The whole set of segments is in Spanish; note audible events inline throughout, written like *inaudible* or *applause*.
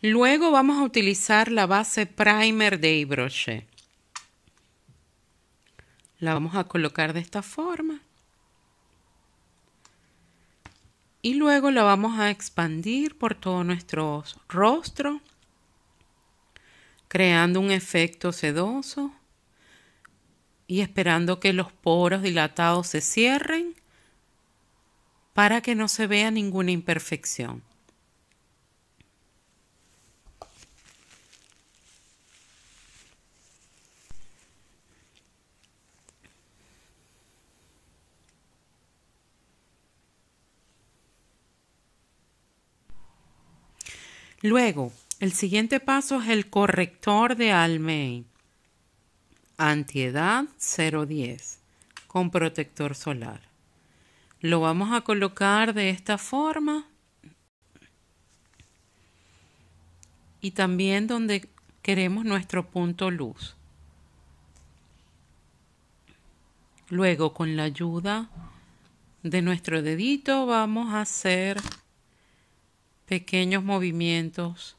Luego vamos a utilizar la base primer de Ybroche. La vamos a colocar de esta forma. Y luego la vamos a expandir por todo nuestro rostro, creando un efecto sedoso y esperando que los poros dilatados se cierren para que no se vea ninguna imperfección. Luego, el siguiente paso es el corrector de Almey. Antiedad 010 con protector solar. Lo vamos a colocar de esta forma. Y también donde queremos nuestro punto luz. Luego con la ayuda de nuestro dedito vamos a hacer pequeños movimientos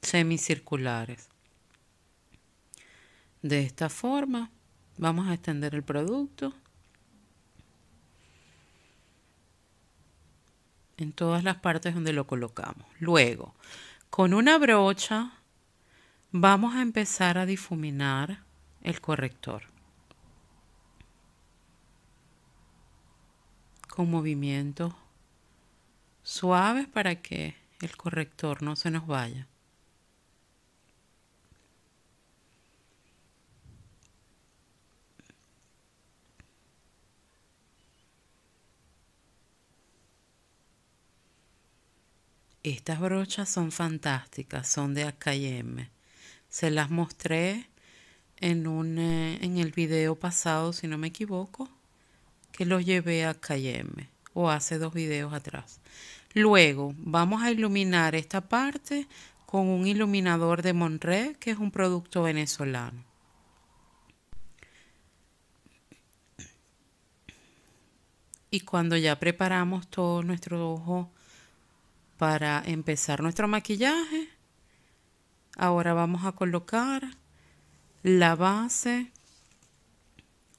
semicirculares. De esta forma vamos a extender el producto en todas las partes donde lo colocamos. Luego, con una brocha vamos a empezar a difuminar el corrector. Con movimientos suaves para que el corrector no se nos vaya. Estas brochas son fantásticas, son de AKM. Se las mostré en, un, eh, en el video pasado, si no me equivoco, que los llevé a AKM o hace dos videos atrás. Luego vamos a iluminar esta parte con un iluminador de monrey que es un producto venezolano. Y cuando ya preparamos todo nuestro ojo para empezar nuestro maquillaje, ahora vamos a colocar la base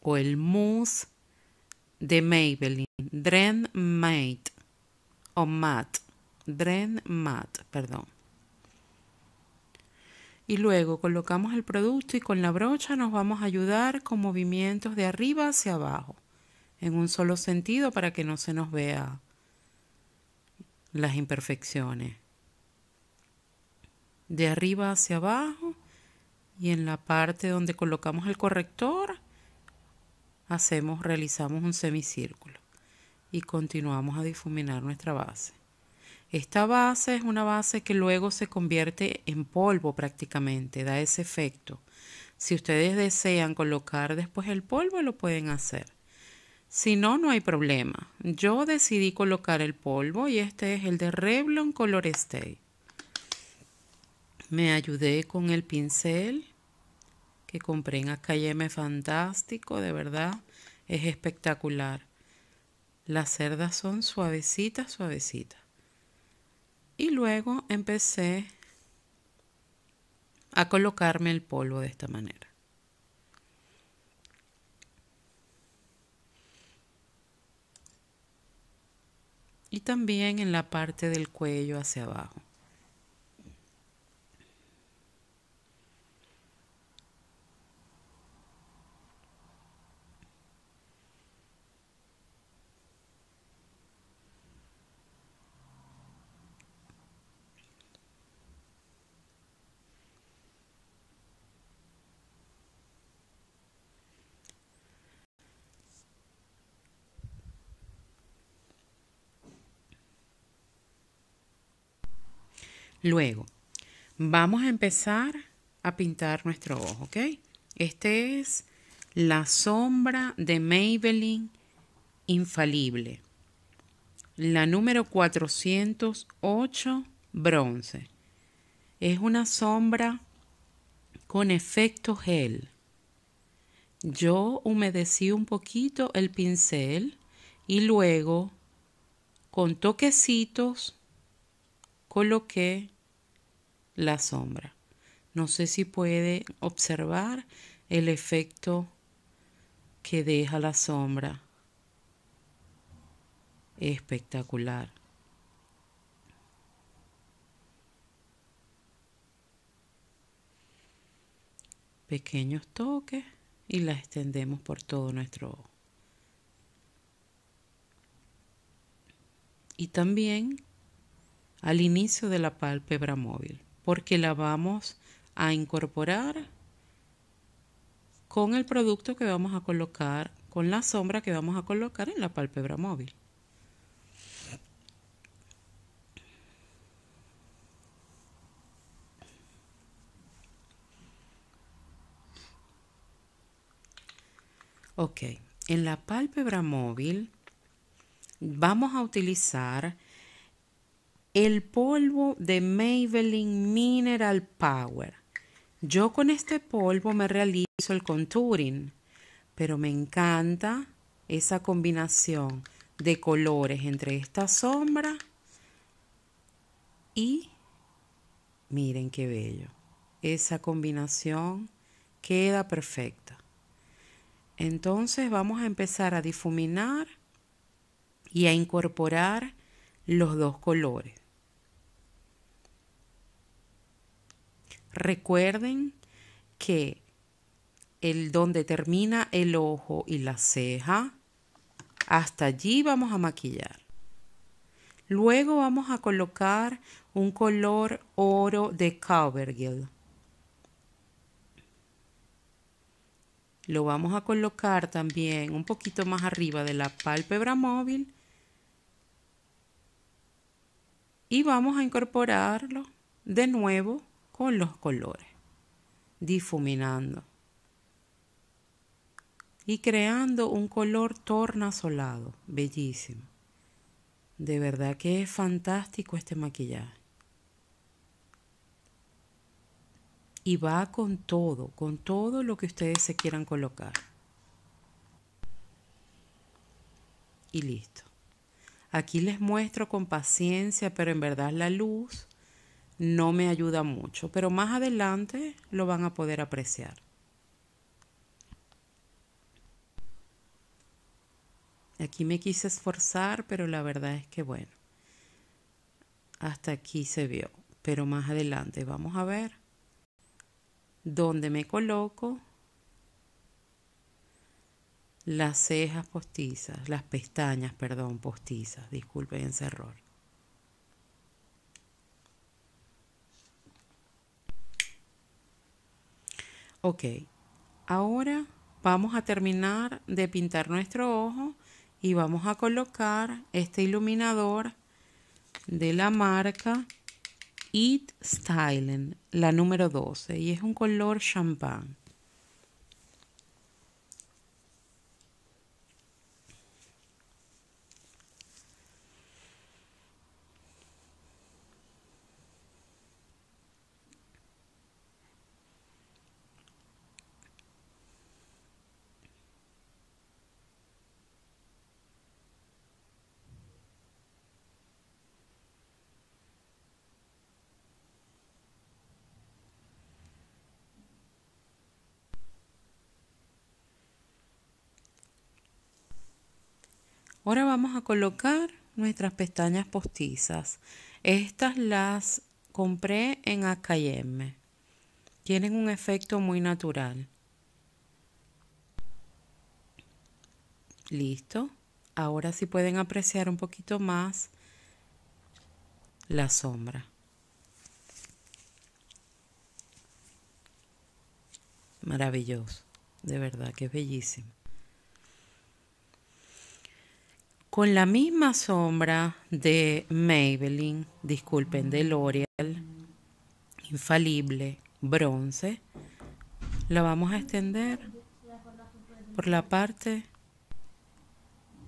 o el mousse de Maybelline, Dren Mate o mat Dren perdón. Y luego colocamos el producto y con la brocha nos vamos a ayudar con movimientos de arriba hacia abajo, en un solo sentido para que no se nos vea las imperfecciones. De arriba hacia abajo y en la parte donde colocamos el corrector hacemos realizamos un semicírculo y continuamos a difuminar nuestra base. Esta base es una base que luego se convierte en polvo prácticamente, da ese efecto. Si ustedes desean colocar después el polvo, lo pueden hacer. Si no, no hay problema. Yo decidí colocar el polvo y este es el de Revlon Color Stay. Me ayudé con el pincel que compré en AKM Fantástico, de verdad, es espectacular. Las cerdas son suavecitas, suavecitas. Y luego empecé a colocarme el polvo de esta manera. Y también en la parte del cuello hacia abajo. Luego, vamos a empezar a pintar nuestro ojo, ¿ok? Este es la sombra de Maybelline infalible. La número 408 bronce. Es una sombra con efecto gel. Yo humedecí un poquito el pincel y luego con toquecitos coloqué la sombra. No sé si puede observar el efecto que deja la sombra. Espectacular. Pequeños toques y la extendemos por todo nuestro Y también al inicio de la pálpebra móvil porque la vamos a incorporar con el producto que vamos a colocar, con la sombra que vamos a colocar en la pálpebra móvil. Ok, en la pálpebra móvil vamos a utilizar el polvo de Maybelline Mineral Power. Yo con este polvo me realizo el contouring, pero me encanta esa combinación de colores entre esta sombra y miren qué bello. Esa combinación queda perfecta. Entonces vamos a empezar a difuminar y a incorporar los dos colores. Recuerden que el donde termina el ojo y la ceja, hasta allí vamos a maquillar. Luego vamos a colocar un color oro de Covergill. Lo vamos a colocar también un poquito más arriba de la pálpebra móvil. Y vamos a incorporarlo de nuevo con los colores, difuminando y creando un color tornasolado, bellísimo. De verdad que es fantástico este maquillaje. Y va con todo, con todo lo que ustedes se quieran colocar. Y listo. Aquí les muestro con paciencia, pero en verdad la luz no me ayuda mucho, pero más adelante lo van a poder apreciar. Aquí me quise esforzar, pero la verdad es que bueno, hasta aquí se vio, pero más adelante vamos a ver dónde me coloco las cejas postizas, las pestañas, perdón, postizas, disculpen ese error. Ok, ahora vamos a terminar de pintar nuestro ojo y vamos a colocar este iluminador de la marca It Styling, la número 12, y es un color champán. Ahora vamos a colocar nuestras pestañas postizas. Estas las compré en AKM. Tienen un efecto muy natural. Listo. Ahora sí pueden apreciar un poquito más la sombra. Maravilloso. De verdad que es bellísimo. con la misma sombra de Maybelline, disculpen, de L'Oreal, infalible, bronce, la vamos a extender por la parte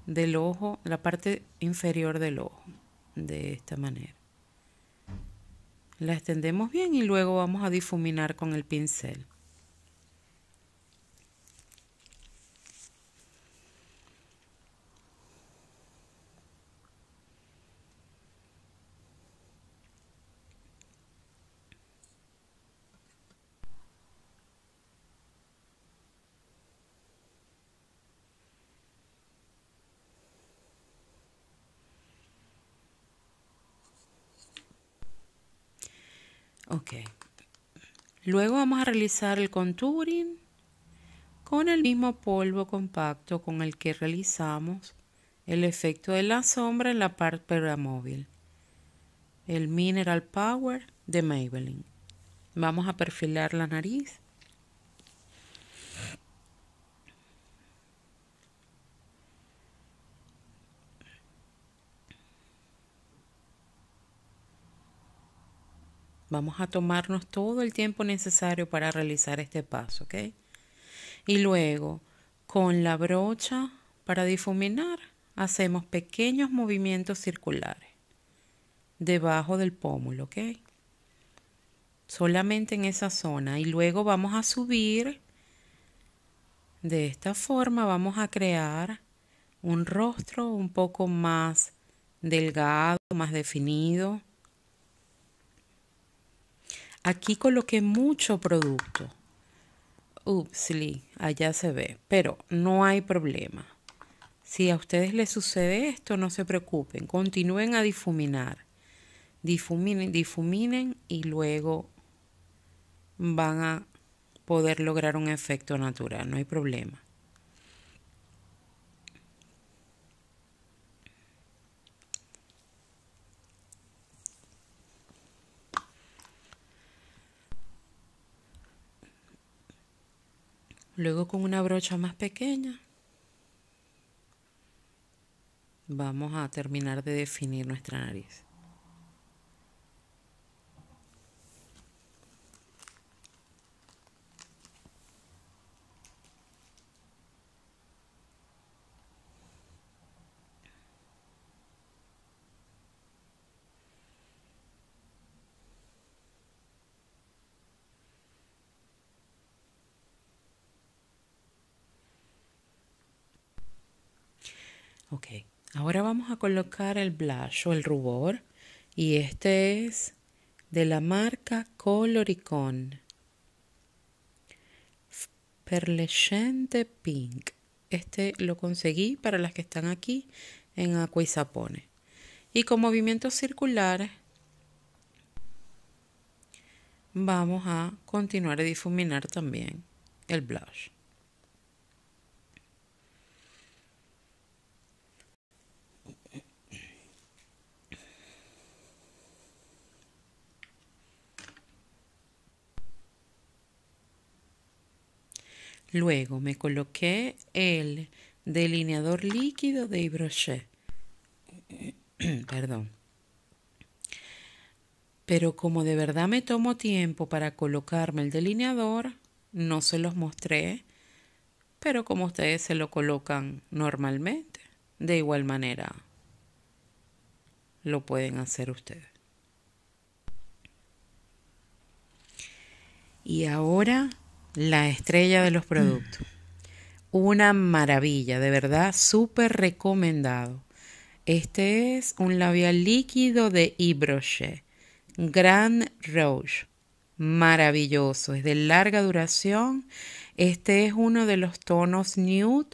del ojo, la parte inferior del ojo, de esta manera. La extendemos bien y luego vamos a difuminar con el pincel. Ok. Luego vamos a realizar el contouring con el mismo polvo compacto con el que realizamos el efecto de la sombra en la parte móvil. El Mineral Power de Maybelline. Vamos a perfilar la nariz. Vamos a tomarnos todo el tiempo necesario para realizar este paso, ¿ok? Y luego, con la brocha para difuminar, hacemos pequeños movimientos circulares debajo del pómulo, ¿ok? Solamente en esa zona. Y luego vamos a subir. De esta forma vamos a crear un rostro un poco más delgado, más definido Aquí coloqué mucho producto. Ups, allá se ve, pero no hay problema. Si a ustedes les sucede esto, no se preocupen, continúen a difuminar. Difuminen, difuminen y luego van a poder lograr un efecto natural, no hay problema. Luego con una brocha más pequeña vamos a terminar de definir nuestra nariz. Ahora vamos a colocar el blush o el rubor y este es de la marca Coloricon Perlescente Pink. Este lo conseguí para las que están aquí en Aqua y Y con movimientos circulares vamos a continuar a difuminar también el blush. Luego me coloqué el delineador líquido de Ibrochet. *clears throat* Perdón. Pero como de verdad me tomo tiempo para colocarme el delineador, no se los mostré, pero como ustedes se lo colocan normalmente, de igual manera lo pueden hacer ustedes. Y ahora la estrella de los mm. productos. Una maravilla, de verdad, súper recomendado. Este es un labial líquido de Ibroche, Grand Rouge. Maravilloso, es de larga duración. Este es uno de los tonos nude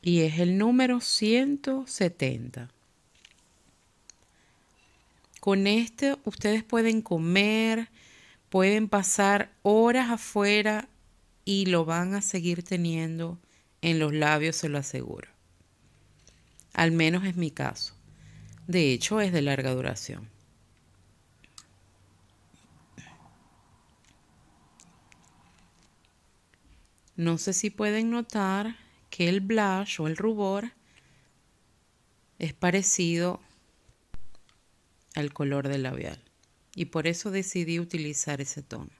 y es el número 170. Con este ustedes pueden comer, Pueden pasar horas afuera y lo van a seguir teniendo en los labios, se lo aseguro. Al menos es mi caso. De hecho, es de larga duración. No sé si pueden notar que el blush o el rubor es parecido al color del labial y por eso decidí utilizar ese tono.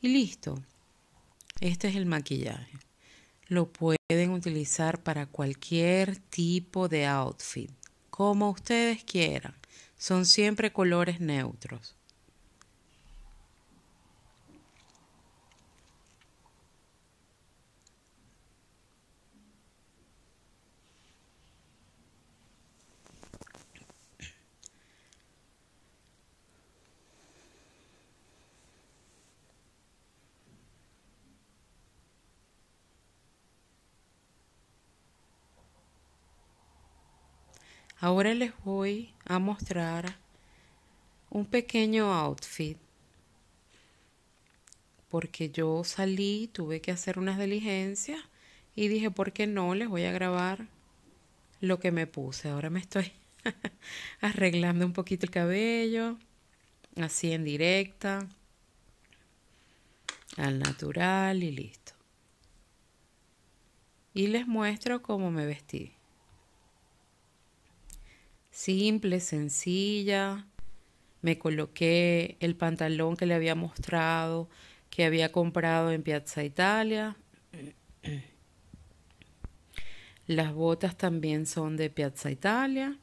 Y listo. Este es el maquillaje. Lo pueden utilizar para cualquier tipo de outfit, como ustedes quieran. Son siempre colores neutros. Ahora les voy a mostrar un pequeño outfit porque yo salí, tuve que hacer unas diligencias y dije, ¿por qué no? Les voy a grabar lo que me puse. Ahora me estoy *laughs* arreglando un poquito el cabello, así en directa, al natural y listo. Y les muestro cómo me vestí simple, sencilla. Me coloqué el pantalón que le había mostrado, que había comprado en Piazza Italia. Las botas también son de Piazza Italia.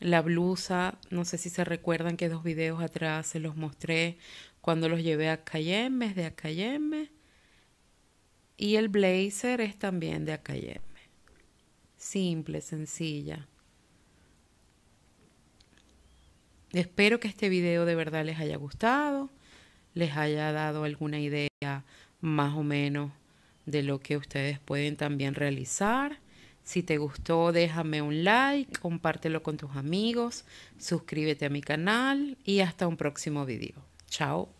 La blusa, no sé si se recuerdan que dos videos atrás se los mostré cuando los llevé a Cayenne, es de Cayenne, Y el blazer es también de Cayenne, Simple, sencilla. Espero que este video de verdad les haya gustado, les haya dado alguna idea más o menos de lo que ustedes pueden también realizar. Si te gustó, déjame un like, compártelo con tus amigos, suscríbete a mi canal y hasta un próximo video. Chao.